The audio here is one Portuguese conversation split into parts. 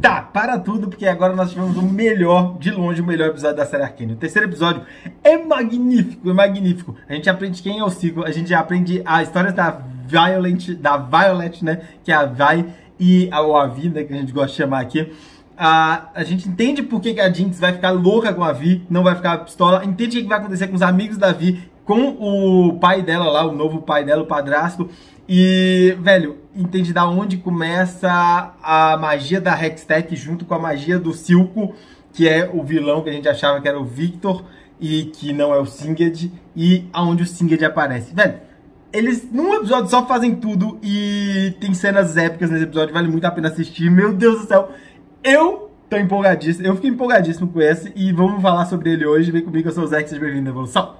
Tá, para tudo, porque agora nós tivemos o melhor, de longe, o melhor episódio da série Arcane. O terceiro episódio é magnífico, é magnífico. A gente aprende quem é o Ciclo, a gente aprende a história da Violet, da Violet, né? Que é a Vai e a, o a né? Que a gente gosta de chamar aqui. A, a gente entende por que, que a Jinx vai ficar louca com a Vi, não vai ficar pistola. Entende o que vai acontecer com os amigos da Vi, com o pai dela lá, o novo pai dela, o padrasto. E, velho, entende da onde começa a magia da Hextech junto com a magia do Silco, que é o vilão que a gente achava que era o Victor e que não é o Singed, e aonde o Singed aparece. Velho, eles num episódio só fazem tudo e tem cenas épicas nesse episódio, vale muito a pena assistir. Meu Deus do céu, eu tô empolgadíssimo, eu fiquei empolgadíssimo com esse e vamos falar sobre ele hoje. Vem comigo, eu sou o Zé, seja bem-vindo à evolução.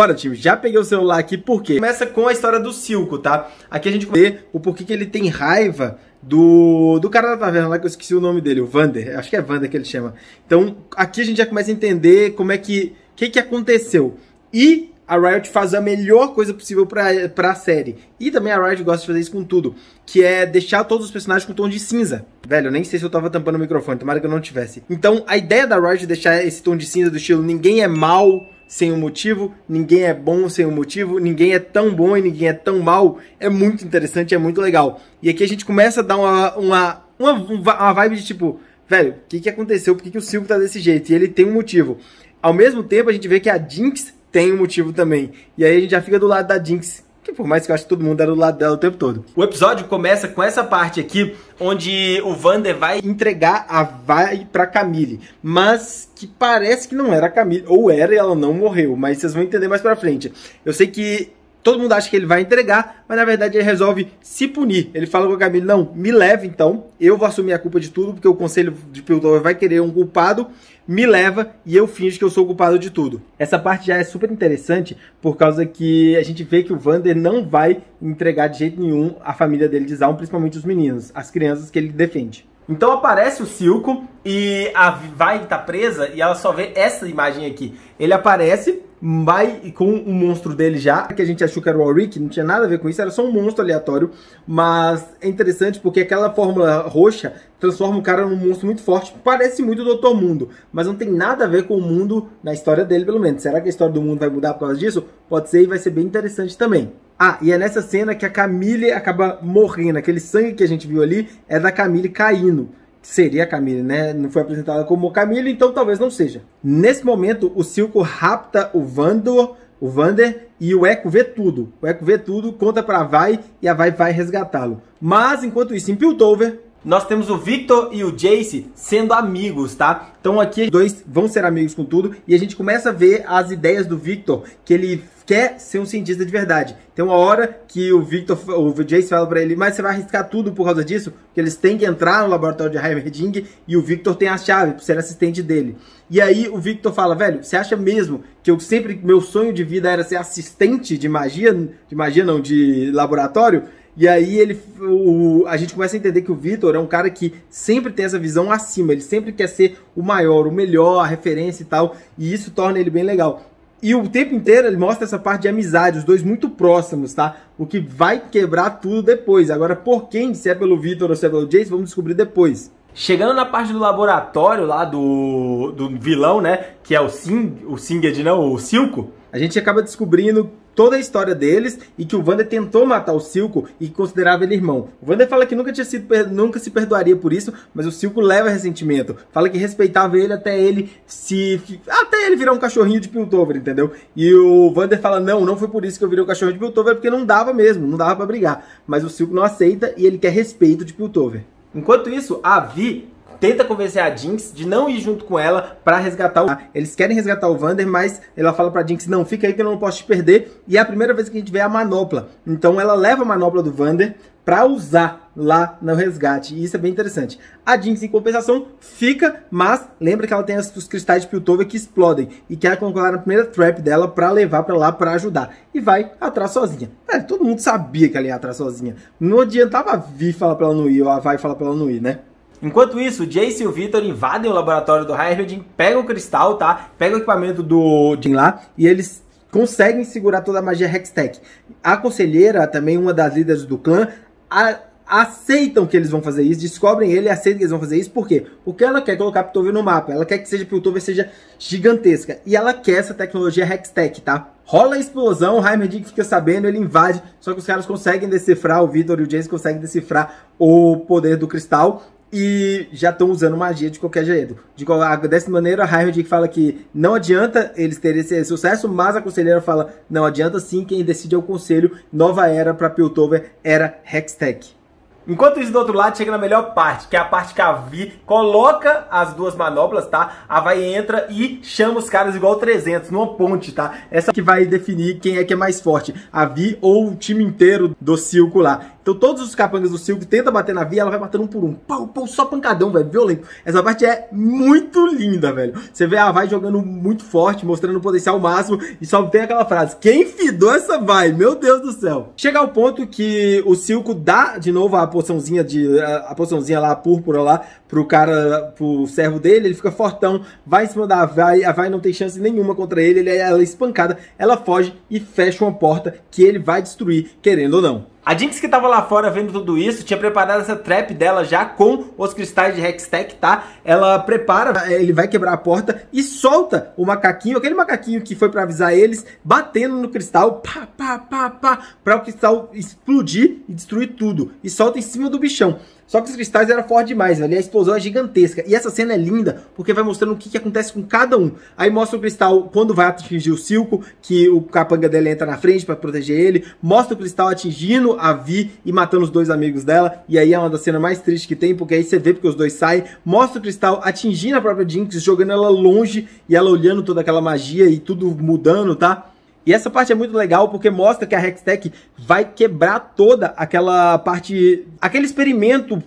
Bora, time, já peguei o celular aqui, por quê? Começa com a história do Silco, tá? Aqui a gente vê o porquê que ele tem raiva do, do cara da taverna lá, que eu esqueci o nome dele, o Vander. Acho que é Vander que ele chama. Então, aqui a gente já começa a entender como é que... O que, que aconteceu. E a Riot faz a melhor coisa possível para a série. E também a Riot gosta de fazer isso com tudo, que é deixar todos os personagens com tom de cinza. Velho, eu nem sei se eu tava tampando o microfone, tomara que eu não tivesse. Então, a ideia da Riot de é deixar esse tom de cinza do estilo ninguém é mal, sem um motivo, ninguém é bom sem um motivo, ninguém é tão bom e ninguém é tão mal. É muito interessante, é muito legal. E aqui a gente começa a dar uma, uma, uma, uma vibe de tipo, velho, o que, que aconteceu? Por que, que o Silvio tá desse jeito? E ele tem um motivo. Ao mesmo tempo, a gente vê que a Jinx tem um motivo também. E aí a gente já fica do lado da Jinx, que por mais que eu acho que todo mundo era do lado dela o tempo todo. O episódio começa com essa parte aqui, onde o Vander vai entregar a Vai pra Camille. Mas que parece que não era a Camille. Ou era e ela não morreu, mas vocês vão entender mais pra frente. Eu sei que Todo mundo acha que ele vai entregar, mas na verdade ele resolve se punir. Ele fala com a Camilo: não, me leva então, eu vou assumir a culpa de tudo, porque o conselho de Piltover vai querer um culpado, me leva e eu finjo que eu sou o culpado de tudo. Essa parte já é super interessante, por causa que a gente vê que o Vander não vai entregar de jeito nenhum a família dele de Zaun, principalmente os meninos, as crianças que ele defende. Então aparece o Silco e a vai tá presa e ela só vê essa imagem aqui. Ele aparece vai com um monstro dele já, que a gente achou que era o Auric, não tinha nada a ver com isso, era só um monstro aleatório, mas é interessante porque aquela fórmula roxa transforma o cara num monstro muito forte, parece muito o Dr. Mundo, mas não tem nada a ver com o mundo na história dele, pelo menos. Será que a história do mundo vai mudar por causa disso? Pode ser e vai ser bem interessante também. Ah, e é nessa cena que a Camille acaba morrendo. Aquele sangue que a gente viu ali é da Camille caindo seria a Camille, né? Não foi apresentada como Camille, então talvez não seja. Nesse momento, o Silco rapta o Vandor, o Vander e o Eco vê tudo. O Eco vê tudo, conta para a Vai e a Vai vai resgatá-lo. Mas enquanto isso, em Piltover, nós temos o Victor e o Jace sendo amigos, tá? Então aqui dois vão ser amigos com tudo e a gente começa a ver as ideias do Victor, que ele quer ser um cientista de verdade. Tem uma hora que o Victor, o Jace fala para ele, mas você vai arriscar tudo por causa disso? Que eles têm que entrar no laboratório de Heimerding e o Victor tem a chave para ser assistente dele. E aí o Victor fala, velho, você acha mesmo que eu sempre, meu sonho de vida era ser assistente de magia, de magia não, de laboratório? E aí ele, o, a gente começa a entender que o Vitor é um cara que sempre tem essa visão acima, ele sempre quer ser o maior, o melhor, a referência e tal, e isso torna ele bem legal. E o tempo inteiro ele mostra essa parte de amizade, os dois muito próximos, tá? O que vai quebrar tudo depois. Agora, por quem, se é pelo Vitor ou se é pelo Jace, vamos descobrir depois. Chegando na parte do laboratório lá do, do vilão, né? Que é o Sing, o Singed, não, o Silco a gente acaba descobrindo toda a história deles e que o Wander tentou matar o Silco e considerava ele irmão. O Wander fala que nunca, tinha sido, nunca se perdoaria por isso, mas o Silco leva ressentimento. Fala que respeitava ele até ele se. até ele virar um cachorrinho de Piltover, entendeu? E o Wander fala: não, não foi por isso que eu virei um cachorrinho de Piltover, porque não dava mesmo, não dava para brigar. Mas o Silco não aceita e ele quer respeito de Piltover. Enquanto isso, a Vi tenta convencer a Jinx de não ir junto com ela para resgatar o. Eles querem resgatar o Vander, mas ela fala pra Jinx: não, fica aí que eu não posso te perder. E é a primeira vez que a gente vê a manopla. Então ela leva a manopla do Vander para usar lá no resgate. E isso é bem interessante. A Jinx, em compensação, fica, mas lembra que ela tem os cristais de Piltover que explodem e quer concluir a primeira trap dela para levar para lá para ajudar. E vai atrás sozinha. Cara, todo mundo sabia que ela ia atrás sozinha. Não adiantava vir falar pra ela não ir ou a vai falar pra ela não ir, né? Enquanto isso, o Jace e o Victor invadem o laboratório do Herbert, pegam o cristal, tá? Pegam o equipamento do Jim lá e eles conseguem segurar toda a magia Hextech. A conselheira, também uma das líderes do clã, a aceitam que eles vão fazer isso, descobrem ele e aceitam que eles vão fazer isso, por quê? Porque ela quer colocar Piltover no mapa, ela quer que seja Piltover seja gigantesca, e ela quer essa tecnologia Hextech, tá? Rola a explosão, o Heimerdick fica sabendo, ele invade, só que os caras conseguem decifrar, o Vitor e o James conseguem decifrar o poder do cristal, e já estão usando magia de qualquer jeito. De qualquer, dessa maneira, a Heimlich fala que não adianta eles terem esse sucesso, mas a conselheira fala, não adianta sim, quem decide é o conselho. Nova era para Piltover era Hextech. Enquanto isso, do outro lado, chega na melhor parte, que é a parte que a Vi coloca as duas manoplas, tá? A vai entra e chama os caras igual 300, numa ponte, tá? Essa que vai definir quem é que é mais forte, a Vi ou o time inteiro do circo lá. Então todos os capangas do circo tentam bater na Vi, ela vai batendo um por um. Pau, pau, só pancadão, velho, violento. Essa parte é muito linda, velho. Você vê a vai jogando muito forte, mostrando o potencial máximo, e só tem aquela frase, quem fidou essa vai? Meu Deus do céu. Chega ao ponto que o circo dá de novo a poçãozinha de. A, a poçãozinha lá, a púrpura lá, pro cara, pro servo dele, ele fica fortão, vai em cima da Vai, a Vai não tem chance nenhuma contra ele, ele é, ela é espancada, ela foge e fecha uma porta que ele vai destruir, querendo ou não. A Jinx que tava lá fora vendo tudo isso, tinha preparado essa trap dela já com os cristais de Hextech, tá? Ela prepara, ele vai quebrar a porta e solta o macaquinho, aquele macaquinho que foi para avisar eles, batendo no cristal, pá, pá, pá, pá, pra o cristal explodir e destruir tudo. E solta em cima do bichão. Só que os cristais eram fortes demais, velho. E a explosão é gigantesca. E essa cena é linda, porque vai mostrando o que, que acontece com cada um. Aí mostra o cristal quando vai atingir o Silco, que o capanga dela entra na frente para proteger ele. Mostra o cristal atingindo a Vi e matando os dois amigos dela. E aí é uma das cenas mais tristes que tem, porque aí você vê porque os dois saem. Mostra o cristal atingindo a própria Jinx, jogando ela longe e ela olhando toda aquela magia e tudo mudando, tá? E essa parte é muito legal porque mostra que a Hextech vai quebrar toda aquela parte. aquele experimento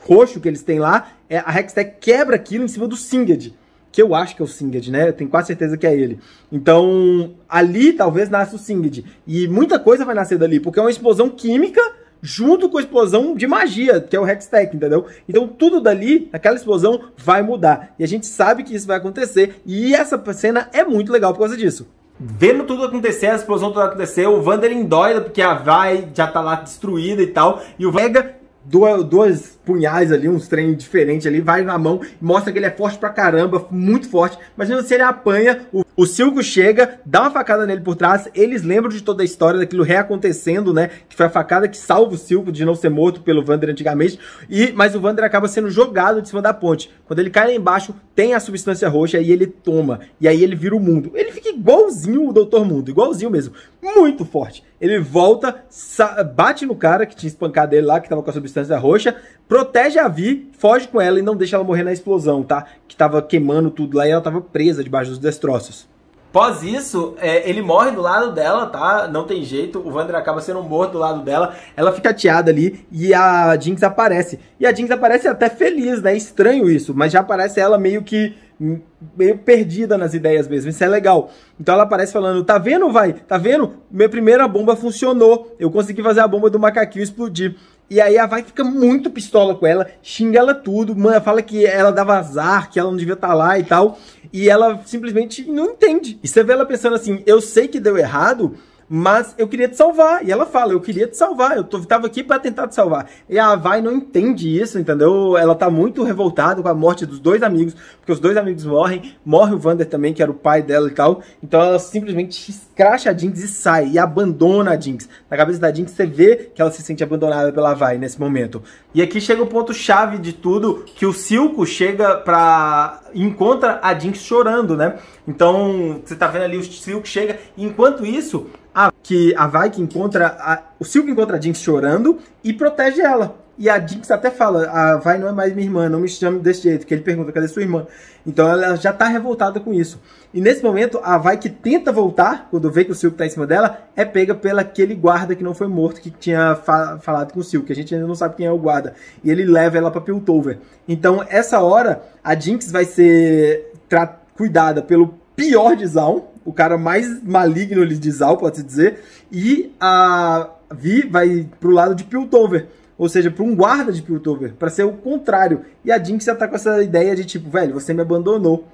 roxo que eles têm lá. É, a Hextech quebra aquilo em cima do Singed. Que eu acho que é o Singed, né? Eu tenho quase certeza que é ele. Então, ali talvez nasça o Singed. E muita coisa vai nascer dali, porque é uma explosão química junto com a explosão de magia, que é o Hextech, entendeu? Então tudo dali, aquela explosão, vai mudar. E a gente sabe que isso vai acontecer. E essa cena é muito legal por causa disso vendo tudo acontecer, a explosão toda acontecer, o Vanderlin doida porque a Vai já tá lá destruída e tal, e o Vega duas, duas punhais ali, uns trem diferente ali, vai na mão, mostra que ele é forte pra caramba, muito forte. Imagina assim se ele apanha, o o Silco chega, dá uma facada nele por trás, eles lembram de toda a história daquilo reacontecendo, né? Que foi a facada que salva o Silco de não ser morto pelo Vander antigamente, e mas o Vander acaba sendo jogado de cima da ponte. Quando ele cai lá embaixo, tem a substância roxa e ele toma, e aí ele vira o mundo. Ele fica igualzinho o Doutor Mundo, igualzinho mesmo, muito forte. Ele volta, bate no cara que tinha espancado ele lá, que tava com a substância roxa, protege a Vi, foge com ela e não deixa ela morrer na explosão, tá? Que tava queimando tudo lá e ela tava presa debaixo dos destroços. Após isso, é, ele morre do lado dela, tá? Não tem jeito, o Wander acaba sendo morto do lado dela. Ela fica ateada ali e a Jinx aparece. E a Jinx aparece até feliz, né? Estranho isso, mas já aparece ela meio que hum, meio perdida nas ideias mesmo. Isso é legal. Então ela aparece falando: "Tá vendo, vai? Tá vendo? Minha primeira bomba funcionou. Eu consegui fazer a bomba do macaquinho explodir." E aí a Vai fica muito pistola com ela, xinga ela tudo, mano, fala que ela dava azar, que ela não devia estar tá lá e tal. E ela simplesmente não entende. E você vê ela pensando assim: eu sei que deu errado, mas eu queria te salvar. E ela fala, eu queria te salvar, eu tô, tava aqui para tentar te salvar. E a Vai não entende isso, entendeu? Ela tá muito revoltada com a morte dos dois amigos, porque os dois amigos morrem, morre o Vander também, que era o pai dela e tal. Então ela simplesmente escracha a Jinx e sai, e abandona a Jinx. Na cabeça da Jinx você vê que ela se sente abandonada pela Vai nesse momento. E aqui chega o ponto chave de tudo, que o Silco chega pra... encontra a Jinx chorando, né? Então, você tá vendo ali, o Silco chega, enquanto isso, a, que a Vike encontra. A, o Silvio encontra a Jinx chorando e protege ela. E a Jinx até fala: a Vai não é mais minha irmã, não me chame desse jeito. Que ele pergunta: cadê sua irmã? Então ela já tá revoltada com isso. E nesse momento, a Vai que tenta voltar, quando vê que o Silvio tá em cima dela, é pega pelo aquele guarda que não foi morto, que tinha fa falado com o Silvio, que a gente ainda não sabe quem é o guarda. E ele leva ela pra Piltover. Então, essa hora, a Jinx vai ser cuidada pelo pior de Zaun, o cara mais maligno ali de Zal, pode-se dizer, e a Vi vai pro lado de Piltover, ou seja, para um guarda de Piltover, para ser o contrário. E a Jinx já tá com essa ideia de tipo, velho, você me abandonou.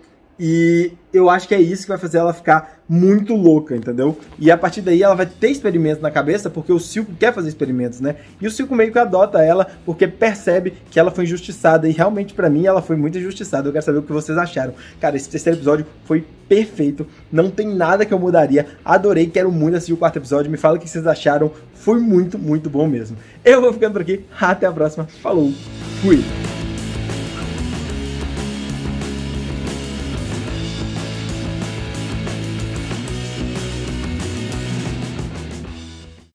E eu acho que é isso que vai fazer ela ficar muito louca, entendeu? E a partir daí ela vai ter experimentos na cabeça, porque o Silco quer fazer experimentos, né? E o Silco meio que adota ela, porque percebe que ela foi injustiçada. E realmente, para mim, ela foi muito injustiçada. Eu quero saber o que vocês acharam. Cara, esse terceiro episódio foi perfeito. Não tem nada que eu mudaria. Adorei, quero muito assistir o quarto episódio. Me fala o que vocês acharam. Foi muito, muito bom mesmo. Eu vou ficando por aqui. Até a próxima. Falou. Fui.